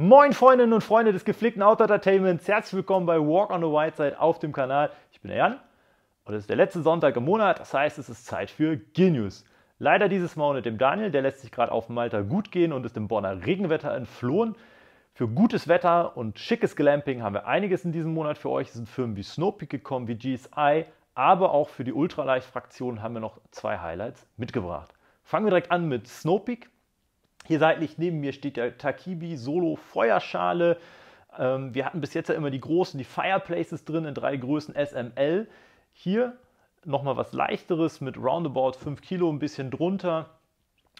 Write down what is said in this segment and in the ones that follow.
Moin Freundinnen und Freunde des gepflegten Outdoor Entertainments, herzlich willkommen bei Walk on the White Side auf dem Kanal. Ich bin der Jan und es ist der letzte Sonntag im Monat, das heißt es ist Zeit für Genius. Leider dieses Mal mit dem Daniel, der lässt sich gerade auf Malta gut gehen und ist dem Bonner Regenwetter entflohen. Für gutes Wetter und schickes Glamping haben wir einiges in diesem Monat für euch. Es sind Firmen wie Snowpeak gekommen, wie GSI, aber auch für die Ultraleicht-Fraktion haben wir noch zwei Highlights mitgebracht. Fangen wir direkt an mit Snowpeak. Hier seitlich neben mir steht der Takibi Solo Feuerschale. Ähm, wir hatten bis jetzt ja immer die großen, die Fireplaces drin in drei Größen SML. Hier nochmal was leichteres mit roundabout 5 Kilo, ein bisschen drunter.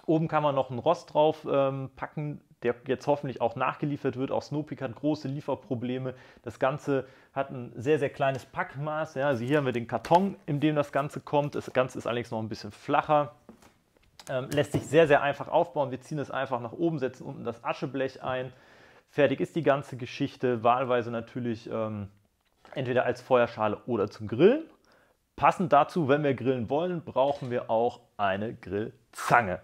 Oben kann man noch einen Rost drauf ähm, packen, der jetzt hoffentlich auch nachgeliefert wird. Auch Snowpeak hat große Lieferprobleme. Das Ganze hat ein sehr, sehr kleines Packmaß. Ja, also hier haben wir den Karton, in dem das Ganze kommt. Das Ganze ist allerdings noch ein bisschen flacher. Ähm, lässt sich sehr, sehr einfach aufbauen. Wir ziehen es einfach nach oben, setzen unten das Ascheblech ein. Fertig ist die ganze Geschichte. Wahlweise natürlich ähm, entweder als Feuerschale oder zum Grillen. Passend dazu, wenn wir grillen wollen, brauchen wir auch eine Grillzange.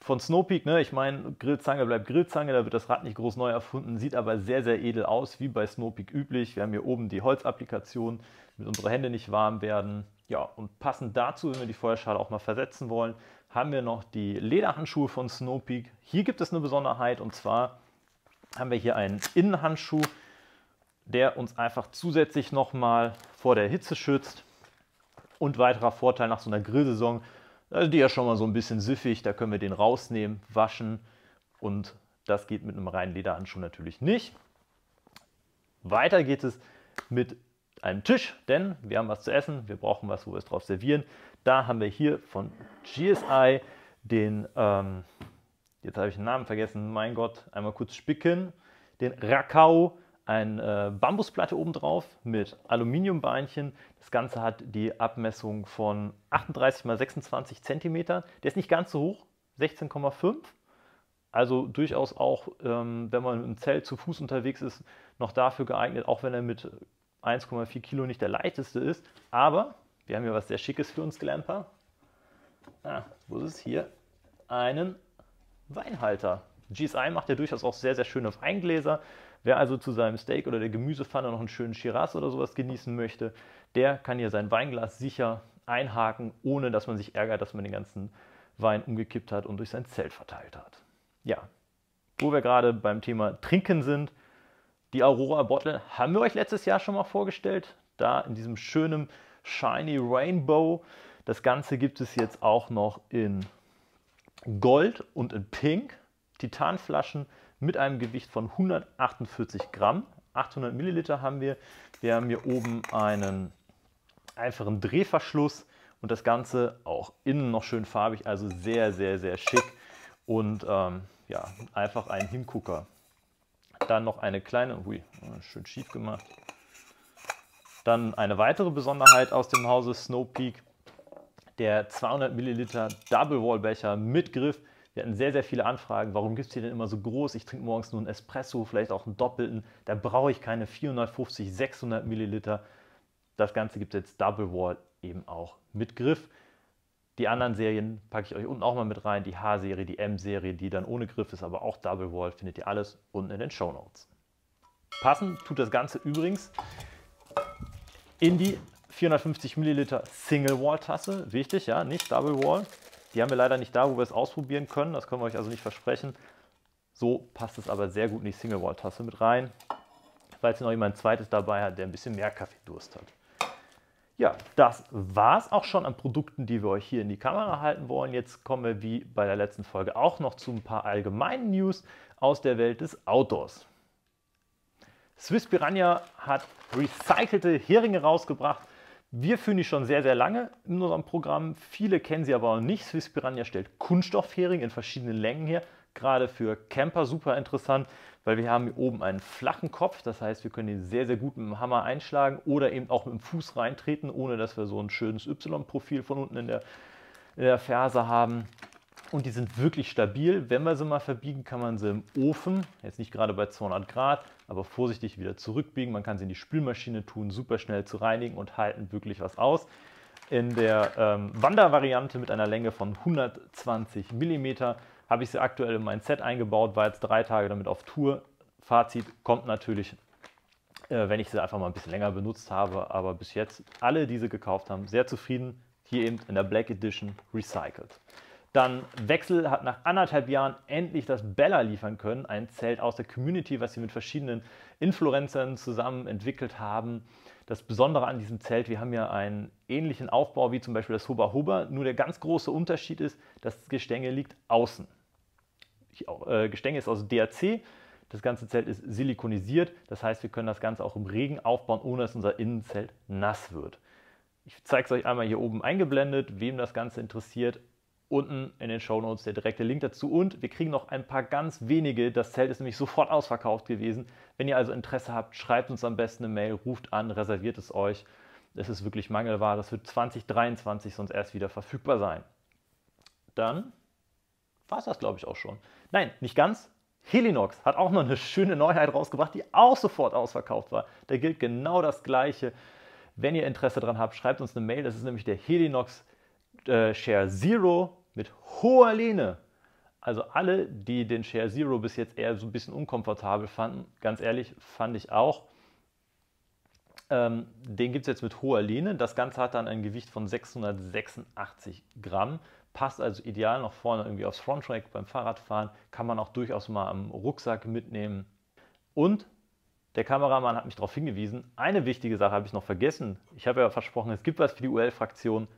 Von Snowpeak, ne? ich meine, Grillzange bleibt Grillzange, da wird das Rad nicht groß neu erfunden, sieht aber sehr, sehr edel aus, wie bei Snowpeak üblich. Wir haben hier oben die Holzapplikation, damit unsere Hände nicht warm werden. Ja, und passend dazu, wenn wir die Feuerschale auch mal versetzen wollen, haben wir noch die Lederhandschuhe von Snowpeak. Hier gibt es eine Besonderheit und zwar haben wir hier einen Innenhandschuh, der uns einfach zusätzlich nochmal vor der Hitze schützt. Und weiterer Vorteil nach so einer Grillsaison, also die ja schon mal so ein bisschen siffig, da können wir den rausnehmen, waschen und das geht mit einem reinen Lederhandschuh natürlich nicht. Weiter geht es mit einem Tisch, denn wir haben was zu essen, wir brauchen was, wo wir es drauf servieren da haben wir hier von GSI den, ähm, jetzt habe ich den Namen vergessen, mein Gott, einmal kurz spicken, den Rakao, eine äh, Bambusplatte obendrauf mit Aluminiumbeinchen. Das Ganze hat die Abmessung von 38 x 26 cm. Der ist nicht ganz so hoch, 16,5. Also durchaus auch, ähm, wenn man im Zelt zu Fuß unterwegs ist, noch dafür geeignet, auch wenn er mit 1,4 Kilo nicht der leichteste ist. Aber wir haben hier was sehr Schickes für uns gelernt, Paar. Ah, wo ist es? Hier. Einen Weinhalter. GSI macht ja durchaus auch sehr, sehr schöne Weingläser. Wer also zu seinem Steak oder der Gemüsepfanne noch einen schönen Shiraz oder sowas genießen möchte, der kann hier sein Weinglas sicher einhaken, ohne dass man sich ärgert, dass man den ganzen Wein umgekippt hat und durch sein Zelt verteilt hat. Ja, wo wir gerade beim Thema Trinken sind, die Aurora Bottle haben wir euch letztes Jahr schon mal vorgestellt. Da in diesem schönen Shiny Rainbow. Das Ganze gibt es jetzt auch noch in Gold und in Pink. Titanflaschen mit einem Gewicht von 148 Gramm. 800 Milliliter haben wir. Wir haben hier oben einen einfachen Drehverschluss und das Ganze auch innen noch schön farbig, also sehr, sehr, sehr schick und ähm, ja, einfach ein Hingucker. Dann noch eine kleine, hui, schön schief gemacht, dann eine weitere Besonderheit aus dem Hause Snowpeak, der 200 Milliliter Double Wall Becher mit Griff. Wir hatten sehr, sehr viele Anfragen. Warum gibt es hier denn immer so groß? Ich trinke morgens nur einen Espresso, vielleicht auch einen doppelten. Da brauche ich keine 450, 600 Milliliter. Das Ganze gibt es jetzt Double Wall eben auch mit Griff. Die anderen Serien packe ich euch unten auch mal mit rein. Die H-Serie, die M-Serie, die dann ohne Griff ist, aber auch Double Wall, findet ihr alles unten in den Show Notes. Passend tut das Ganze übrigens in die 450 Milliliter Single Wall Tasse. Wichtig, ja, nicht Double Wall. Die haben wir leider nicht da, wo wir es ausprobieren können. Das können wir euch also nicht versprechen. So passt es aber sehr gut in die Single Wall Tasse mit rein, falls ihr noch jemand zweites dabei hat, der ein bisschen mehr Kaffeedurst hat. Ja, das war es auch schon an Produkten, die wir euch hier in die Kamera halten wollen. Jetzt kommen wir wie bei der letzten Folge auch noch zu ein paar allgemeinen News aus der Welt des Outdoors. Swiss Piranha hat recycelte Heringe rausgebracht. Wir führen die schon sehr, sehr lange in unserem Programm. Viele kennen sie aber auch nicht. Swiss Piranha stellt Kunststoffhering in verschiedenen Längen her. Gerade für Camper super interessant, weil wir haben hier oben einen flachen Kopf. Das heißt, wir können ihn sehr, sehr gut mit dem Hammer einschlagen oder eben auch mit dem Fuß reintreten, ohne dass wir so ein schönes Y-Profil von unten in der, in der Ferse haben und die sind wirklich stabil. Wenn wir sie mal verbiegen, kann man sie im Ofen, jetzt nicht gerade bei 200 Grad, aber vorsichtig wieder zurückbiegen. Man kann sie in die Spülmaschine tun, super schnell zu reinigen und halten wirklich was aus. In der ähm, Wandervariante mit einer Länge von 120 mm habe ich sie aktuell in mein Set eingebaut, war jetzt drei Tage damit auf Tour. Fazit kommt natürlich, äh, wenn ich sie einfach mal ein bisschen länger benutzt habe, aber bis jetzt alle, die sie gekauft haben, sehr zufrieden. Hier eben in der Black Edition recycelt. Dann Wechsel hat nach anderthalb Jahren endlich das Bella liefern können, ein Zelt aus der Community, was sie mit verschiedenen Influencern zusammen entwickelt haben. Das Besondere an diesem Zelt, wir haben ja einen ähnlichen Aufbau wie zum Beispiel das Huba Huba, nur der ganz große Unterschied ist, das Gestänge liegt außen. Äh, Gestänge ist aus DAC, das ganze Zelt ist silikonisiert, das heißt, wir können das Ganze auch im Regen aufbauen, ohne dass unser Innenzelt nass wird. Ich zeige es euch einmal hier oben eingeblendet, wem das Ganze interessiert unten in den Show Notes der direkte Link dazu. Und wir kriegen noch ein paar ganz wenige. Das Zelt ist nämlich sofort ausverkauft gewesen. Wenn ihr also Interesse habt, schreibt uns am besten eine Mail, ruft an, reserviert es euch. Es ist wirklich mangelbar. Das wird 2023 sonst erst wieder verfügbar sein. Dann war es das, glaube ich, auch schon. Nein, nicht ganz. Helinox hat auch noch eine schöne Neuheit rausgebracht, die auch sofort ausverkauft war. Da gilt genau das Gleiche. Wenn ihr Interesse daran habt, schreibt uns eine Mail. Das ist nämlich der Helinox äh, Share Zero mit hoher Lehne. Also alle, die den Share Zero bis jetzt eher so ein bisschen unkomfortabel fanden, ganz ehrlich, fand ich auch. Ähm, den gibt es jetzt mit hoher Lehne. Das Ganze hat dann ein Gewicht von 686 Gramm. Passt also ideal noch vorne irgendwie aufs Frontrack beim Fahrradfahren. Kann man auch durchaus mal am Rucksack mitnehmen. Und der Kameramann hat mich darauf hingewiesen. Eine wichtige Sache habe ich noch vergessen. Ich habe ja versprochen, es gibt was für die UL-Fraktion.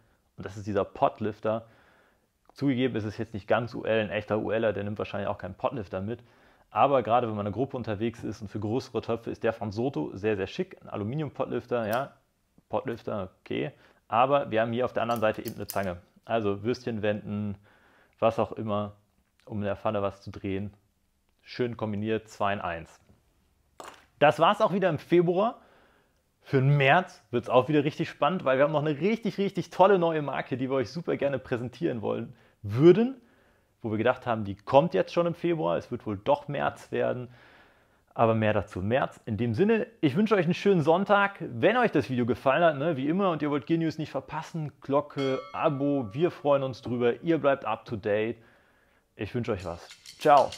Und das ist dieser Potlifter. Zugegeben ist es jetzt nicht ganz UL, ein echter ULer, der nimmt wahrscheinlich auch keinen Potlifter mit. Aber gerade wenn man eine Gruppe unterwegs ist und für größere Töpfe ist der von Soto sehr, sehr schick. Ein Aluminium-Potlifter, ja, Potlifter, okay. Aber wir haben hier auf der anderen Seite eben eine Zange. Also Würstchen wenden, was auch immer, um in der Pfanne was zu drehen. Schön kombiniert, 2 in 1. Das war es auch wieder im Februar. Für den März wird es auch wieder richtig spannend, weil wir haben noch eine richtig, richtig tolle neue Marke, die wir euch super gerne präsentieren wollen würden, wo wir gedacht haben, die kommt jetzt schon im Februar, es wird wohl doch März werden. Aber mehr dazu im März. In dem Sinne, ich wünsche euch einen schönen Sonntag. Wenn euch das Video gefallen hat, ne, wie immer, und ihr wollt G-News nicht verpassen, Glocke, Abo, wir freuen uns drüber. Ihr bleibt up to date. Ich wünsche euch was. Ciao.